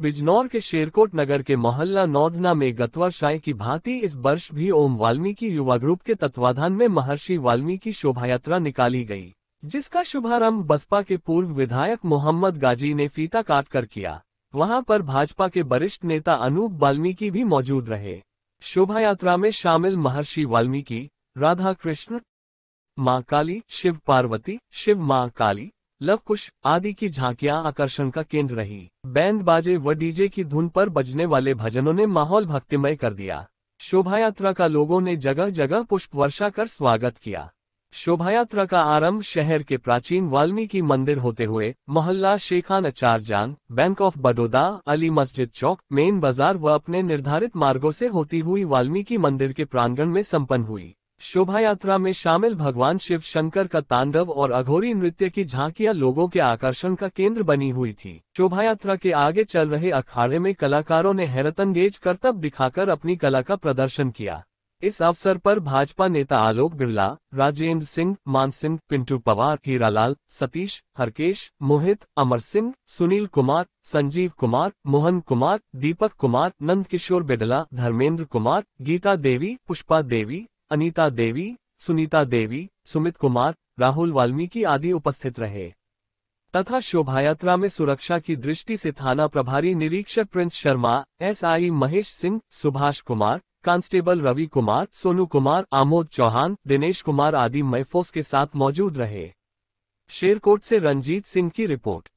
बिजनौर के शेरकोट नगर के मोहल्ला नौदना में गतवा शाय की भांति इस वर्ष भी ओम वाल्मीकि युवा ग्रुप के तत्वाधान में महर्षि वाल्मीकि यात्रा निकाली गई जिसका शुभारंभ बसपा के पूर्व विधायक मोहम्मद गाजी ने फीता काट कर किया वहां पर भाजपा के वरिष्ठ नेता अनूप वाल्मीकि भी मौजूद रहे शोभा यात्रा में शामिल महर्षि वाल्मीकि राधा कृष्ण माँ काली शिव पार्वती शिव माँ काली लवकुश आदि की झांकियां आकर्षण का केंद्र रही बैंड बाजे व डीजे की धुन पर बजने वाले भजनों ने माहौल भक्तिमय कर दिया शोभा यात्रा का लोगों ने जगह जगह पुष्प वर्षा कर स्वागत किया शोभा यात्रा का आरंभ शहर के प्राचीन वाल्मीकि मंदिर होते हुए मोहल्ला शेखान चार जान बैंक ऑफ बड़ौदा अली मस्जिद चौक मेन बाजार व अपने निर्धारित मार्गों से होती हुई वाल्मीकि मंदिर के प्रांगण में संपन्न हुई शोभा यात्रा में शामिल भगवान शिव शंकर का तांडव और अघोरी नृत्य की झांकियां लोगों के आकर्षण का केंद्र बनी हुई थी शोभा यात्रा के आगे चल रहे अखाड़े में कलाकारों ने हैरतंगेज करतब दिखाकर अपनी कला का प्रदर्शन किया इस अवसर पर भाजपा नेता आलोक बिरला राजेंद्र सिंह मान सिंह पिंटू पवार हीरालाल सतीश हरकेश मोहित अमर सिंह सुनील कुमार संजीव कुमार मोहन कुमार दीपक कुमार नंदकिशोर बिडला धर्मेंद्र कुमार गीता देवी पुष्पा देवी अनीता देवी सुनीता देवी सुमित कुमार राहुल वाल्मीकि आदि उपस्थित रहे तथा शोभायात्रा में सुरक्षा की दृष्टि से थाना प्रभारी निरीक्षक प्रिंस शर्मा एसआई महेश सिंह सुभाष कुमार कांस्टेबल रवि कुमार सोनू कुमार आमोद चौहान दिनेश कुमार आदि मैफोस के साथ मौजूद रहे शेरकोट से रंजीत सिंह की रिपोर्ट